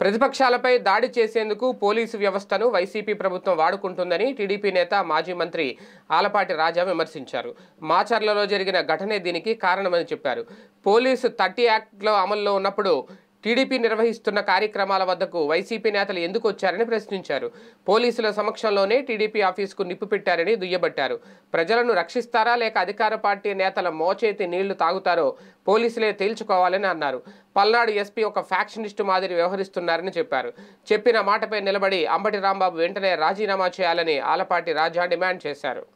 ప్రతిపక్షాలపై దాడి చేసేందుకు పోలీసు వ్యవస్థను వైసీపీ ప్రభుత్వం వాడుకుంటుందని టీడీపీ నేత మాజీ మంత్రి ఆలపాటి రాజా విమర్శించారు మాచర్లలో జరిగిన ఘటనే దీనికి కారణమని చెప్పారు పోలీసు థర్టీ యాక్ట్లో అమల్లో ఉన్నప్పుడు టీడీపీ నిర్వహిస్తున్న కార్యక్రమాల వద్దకు వైసీపీ నేతలు ఎందుకు వచ్చారని ప్రశ్నించారు పోలీసుల సమక్షంలోనే టీడీపీ ఆఫీసుకు నిప్పు పెట్టారని దుయ్యబట్టారు ప్రజలను రక్షిస్తారా లేక అధికార పార్టీ నేతల మోచేతి నీళ్లు తాగుతారో పోలీసులే తేల్చుకోవాలని అన్నారు పల్నాడు ఎస్పీ ఒక ఫ్యాక్షనిస్టు మాదిరి వ్యవహరిస్తున్నారని చెప్పారు చెప్పిన మాటపై నిలబడి అంబటి రాంబాబు వెంటనే రాజీనామా చేయాలని ఆలపాటి రాజా డిమాండ్ చేశారు